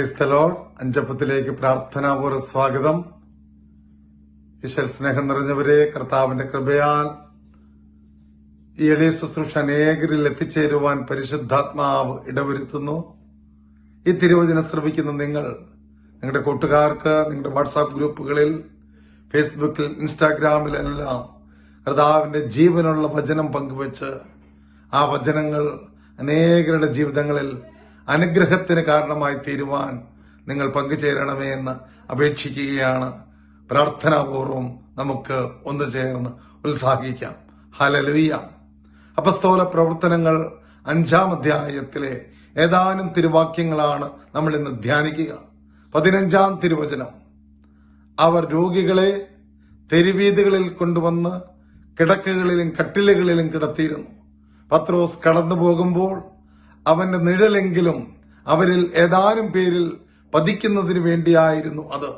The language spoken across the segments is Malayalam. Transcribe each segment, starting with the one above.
പ്രൈസ്തലോൾ അഞ്ചപ്പത്തിലേക്ക് പ്രാർത്ഥനാപൂർവ്വ സ്വാഗതം ഈശ്വര സ്നേഹം നിറഞ്ഞവരെ കർത്താവിന്റെ കൃപയാൽ ഈ എളിയ ശുശ്രൂഷ അനേകരിൽ എത്തിച്ചേരുവാൻ പരിശുദ്ധാത്മാവ് ഇടവരുത്തുന്നു ഈ തിരുവചന ശ്രമിക്കുന്ന നിങ്ങൾ നിങ്ങളുടെ കൂട്ടുകാർക്ക് നിങ്ങളുടെ വാട്സാപ്പ് ഗ്രൂപ്പുകളിൽ ഫേസ്ബുക്കിൽ ഇൻസ്റ്റാഗ്രാമിലെല്ലാം കർത്താവിന്റെ ജീവനുള്ള വചനം പങ്കുവച്ച് ആ വചനങ്ങൾ അനേകരുടെ ജീവിതങ്ങളിൽ അനുഗ്രഹത്തിന് കാരണമായി തീരുവാൻ നിങ്ങൾ പങ്കുചേരണമേ എന്ന് അപേക്ഷിക്കുകയാണ് പ്രാർത്ഥനാപൂർവം നമുക്ക് ഒന്ന് ചേർന്ന് ഉത്സാഹിക്കാം ഹലലിയ അപസ്തോല പ്രവർത്തനങ്ങൾ അഞ്ചാം അധ്യായത്തിലെ ഏതാനും തിരുവാക്യങ്ങളാണ് നമ്മൾ ഇന്ന് ധ്യാനിക്കുക പതിനഞ്ചാം തിരുവചനം അവർ രോഗികളെ തെരുവീതികളിൽ കൊണ്ടുവന്ന് കിടക്കകളിലും കട്ടിലുകളിലും കിടത്തിയിരുന്നു പത്രോസ് കടന്നു പോകുമ്പോൾ അവന്റെ നിഴലെങ്കിലും അവരിൽ ഏതാനും പേരിൽ പതിക്കുന്നതിന് വേണ്ടിയായിരുന്നു അത്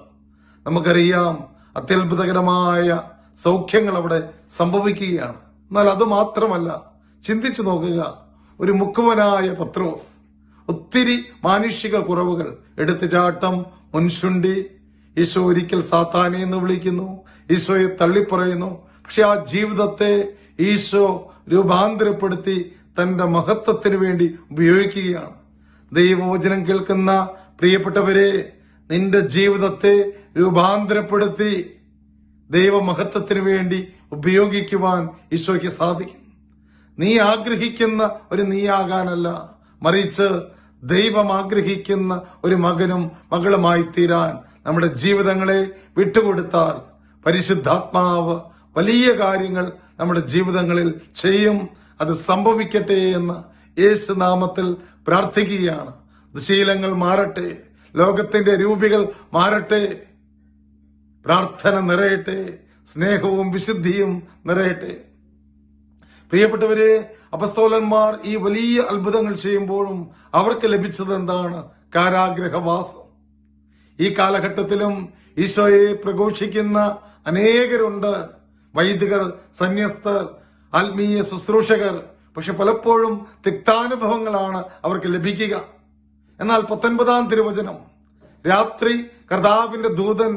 നമുക്കറിയാം അത്യത്ഭുതകരമായ സൗഖ്യങ്ങൾ അവിടെ സംഭവിക്കുകയാണ് എന്നാൽ അത് മാത്രമല്ല ചിന്തിച്ചു നോക്കുക ഒരു മുക്കുവനായ പത്രോസ് ഒത്തിരി മാനുഷിക കുറവുകൾ എടുത്തുചാട്ടം മുൻശുണ്ടി ഈശോ ഒരിക്കൽ സാത്താനെ എന്ന് വിളിക്കുന്നു ഈശോയെ തള്ളിപ്പറയുന്നു പക്ഷെ ആ ജീവിതത്തെ ഈശോ രൂപാന്തരപ്പെടുത്തി തന്റെ മഹത്വത്തിന് വേണ്ടി ഉപയോഗിക്കുകയാണ് ദൈവവചനം കേൾക്കുന്ന പ്രിയപ്പെട്ടവരെ നിന്റെ ജീവിതത്തെ രൂപാന്തരപ്പെടുത്തി ദൈവമഹത്വത്തിന് വേണ്ടി ഉപയോഗിക്കുവാൻ ഈശോയ്ക്ക് സാധിക്കും നീ ആഗ്രഹിക്കുന്ന ഒരു നീയാകാനല്ല മറിച്ച് ദൈവം ആഗ്രഹിക്കുന്ന ഒരു മകനും മകളുമായി തീരാൻ നമ്മുടെ ജീവിതങ്ങളെ വിട്ടുകൊടുത്താൽ പരിശുദ്ധാത്മാവ് വലിയ കാര്യങ്ങൾ നമ്മുടെ ജീവിതങ്ങളിൽ ചെയ്യും അത് സംഭവിക്കട്ടെ എന്ന് നാമത്തിൽ പ്രാർത്ഥിക്കുകയാണ് ദുശീലങ്ങൾ മാറട്ടെ ലോകത്തിന്റെ രൂപികൾ മാറട്ടെ പ്രാർത്ഥന നിറയട്ടെ സ്നേഹവും വിശുദ്ധിയും നിറയട്ടെ പ്രിയപ്പെട്ടവരെ അപസ്തോലന്മാർ ഈ വലിയ അത്ഭുതങ്ങൾ ചെയ്യുമ്പോഴും അവർക്ക് ലഭിച്ചത് എന്താണ് കാരാഗ്രഹവാസം ഈ കാലഘട്ടത്തിലും ഈശോയെ പ്രഘോഷിക്കുന്ന അനേകരുണ്ട് വൈദികർ സന്യസ്തർ ആത്മീയ ശുശ്രൂഷകർ പക്ഷെ പലപ്പോഴും തിക്താനുഭവങ്ങളാണ് അവർക്ക് ലഭിക്കുക എന്നാൽ പത്തൊൻപതാം തിരുവചനം രാത്രി കർത്താവിന്റെ ദൂതൻ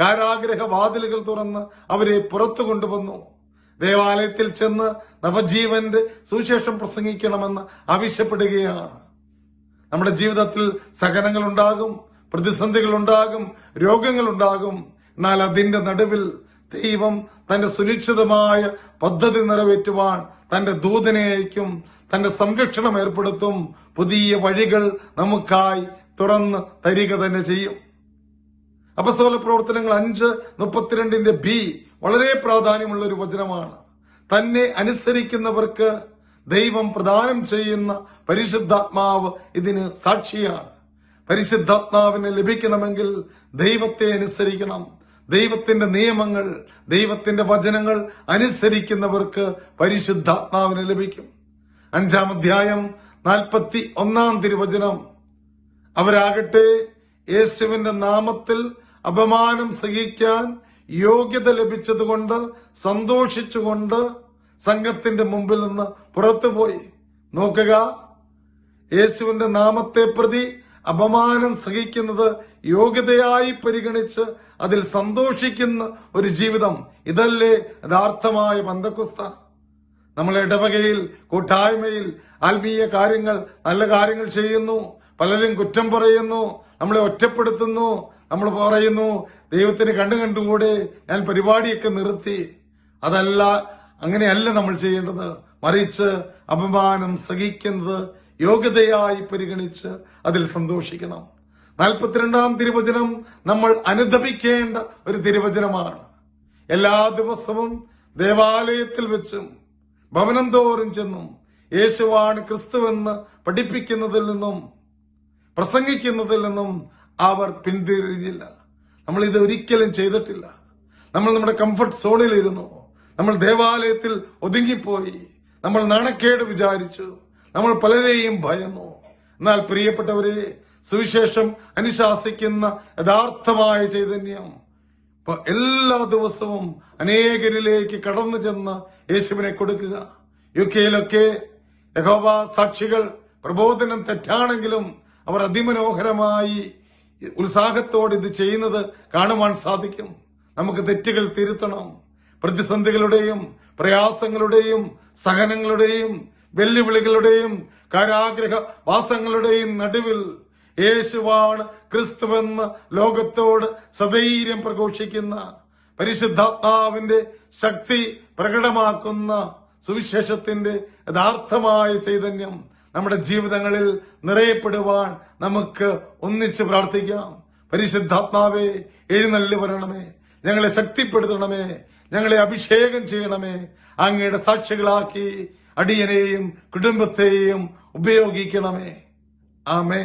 കാരാഗ്രഹ വാതിലുകൾ തുറന്ന് അവരെ പുറത്തു കൊണ്ടുവന്നു ദേവാലയത്തിൽ ചെന്ന് നവജീവന്റെ സുവിശേഷം പ്രസംഗിക്കണമെന്ന് ആവശ്യപ്പെടുകയാണ് നമ്മുടെ ജീവിതത്തിൽ സഹനങ്ങൾ ഉണ്ടാകും പ്രതിസന്ധികൾ ഉണ്ടാകും രോഗങ്ങൾ ഉണ്ടാകും എന്നാൽ അതിന്റെ നടുവിൽ ദൈവം തന്റെ സുനിശ്ചിതമായ പദ്ധതി നിറവേറ്റുവാൻ തന്റെ ദൂതനെ അയക്കും തന്റെ സംരക്ഷണം ഏർപ്പെടുത്തും പുതിയ വഴികൾ നമുക്കായി തുറന്ന് തരിക തന്നെ ചെയ്യും അപസ്തോല പ്രവർത്തനങ്ങൾ അഞ്ച് മുപ്പത്തിരണ്ടിന്റെ ബി വളരെ പ്രാധാന്യമുള്ള ഒരു വചനമാണ് തന്നെ അനുസരിക്കുന്നവർക്ക് ദൈവം പ്രദാനം ചെയ്യുന്ന പരിശുദ്ധാത്മാവ് ഇതിന് സാക്ഷിയാണ് പരിശുദ്ധാത്മാവിനെ ലഭിക്കണമെങ്കിൽ ദൈവത്തെ അനുസരിക്കണം ദൈവത്തിന്റെ നിയമങ്ങൾ ദൈവത്തിന്റെ വചനങ്ങൾ അനുസരിക്കുന്നവർക്ക് പരിശുദ്ധാത്മാവിനെ ലഭിക്കും അഞ്ചാം അധ്യായം നാൽപ്പത്തി ഒന്നാം തിരുവചനം അവരാകട്ടെ യേശുവിന്റെ നാമത്തിൽ അപമാനം സഹിക്കാൻ യോഗ്യത ലഭിച്ചതുകൊണ്ട് സന്തോഷിച്ചുകൊണ്ട് സംഘത്തിന്റെ മുമ്പിൽ നിന്ന് പുറത്തുപോയി നോക്കുക യേശുവിന്റെ നാമത്തെ പ്രതി അപമാനം സഹിക്കുന്നത് യോഗ്യതയായി പരിഗണിച്ച് അതിൽ സന്തോഷിക്കുന്ന ഒരു ജീവിതം ഇതല്ലേ യഥാർത്ഥമായ പന്തക്കുസ്ത നമ്മൾ ഇടവകയിൽ കൂട്ടായ്മയിൽ ആത്മീയ കാര്യങ്ങൾ നല്ല കാര്യങ്ങൾ ചെയ്യുന്നു പലരും കുറ്റം പറയുന്നു നമ്മളെ ഒറ്റപ്പെടുത്തുന്നു നമ്മൾ പറയുന്നു ദൈവത്തിന് കണ്ടു കണ്ടുകൂടെ ഞാൻ പരിപാടിയൊക്കെ നിർത്തി അതല്ല അങ്ങനെയല്ല നമ്മൾ ചെയ്യേണ്ടത് മറിച്ച് അപമാനം സഹിക്കുന്നത് യോഗ്യതയായി പരിഗണിച്ച് അതിൽ സന്തോഷിക്കണം നാൽപ്പത്തിരണ്ടാം തിരുവചനം നമ്മൾ അനുദപിക്കേണ്ട ഒരു തിരുവചനമാണ് എല്ലാ ദിവസവും ദേവാലയത്തിൽ വെച്ചും ഭവനം തോറും ചെന്നും യേശുവാണ് ക്രിസ്തുവെന്ന് പഠിപ്പിക്കുന്നതിൽ നിന്നും പ്രസംഗിക്കുന്നതിൽ നിന്നും അവർ പിന്തിരിഞ്ഞില്ല നമ്മൾ ഇത് ഒരിക്കലും ചെയ്തിട്ടില്ല നമ്മൾ നമ്മുടെ കംഫർട്ട് സോണിലിരുന്നു നമ്മൾ ദേവാലയത്തിൽ ഒതുങ്ങിപ്പോയി നമ്മൾ നാണക്കേട് വിചാരിച്ചു നമ്മൾ പലരെയും ഭയന്നു എന്നാൽ പ്രിയപ്പെട്ടവരെ സുവിശേഷം അനുശാസിക്കുന്ന യഥാർത്ഥമായ ചൈതന്യം എല്ലാ ദിവസവും അനേകരിലേക്ക് കടന്നു ചെന്ന് യേശുവിനെ കൊടുക്കുക യു കെയിലൊക്കെ യഹോബ സാക്ഷികൾ പ്രബോധനം തെറ്റാണെങ്കിലും അവർ അതിമനോഹരമായി ഉത്സാഹത്തോടെ ഇത് ചെയ്യുന്നത് കാണുവാൻ സാധിക്കും നമുക്ക് തെറ്റുകൾ തിരുത്തണം പ്രതിസന്ധികളുടെയും പ്രയാസങ്ങളുടെയും സഹനങ്ങളുടെയും വെല്ലുവിളികളുടെയും കാരാഗ്രഹ വാസങ്ങളുടെയും നടുവിൽ യേശുവാണ് ക്രിസ്തുവെന്ന് ലോകത്തോട് സധൈര്യം പ്രഘോഷിക്കുന്ന പരിശുദ്ധാത്മാവിന്റെ ശക്തി പ്രകടമാക്കുന്ന സുവിശേഷത്തിന്റെ യഥാർത്ഥമായ ചൈതന്യം നമ്മുടെ ജീവിതങ്ങളിൽ നിറയപ്പെടുവാൻ നമുക്ക് ഒന്നിച്ച് പ്രാർത്ഥിക്കാം പരിശുദ്ധാത്മാവെ എഴുന്നള്ളി വരണമേ ഞങ്ങളെ ശക്തിപ്പെടുത്തണമേ ഞങ്ങളെ അഭിഷേകം ചെയ്യണമേ അങ്ങയുടെ സാക്ഷികളാക്കി അടിയനെയും കുടുംബത്തെയും ഉപയോഗിക്കണമേ ആമേ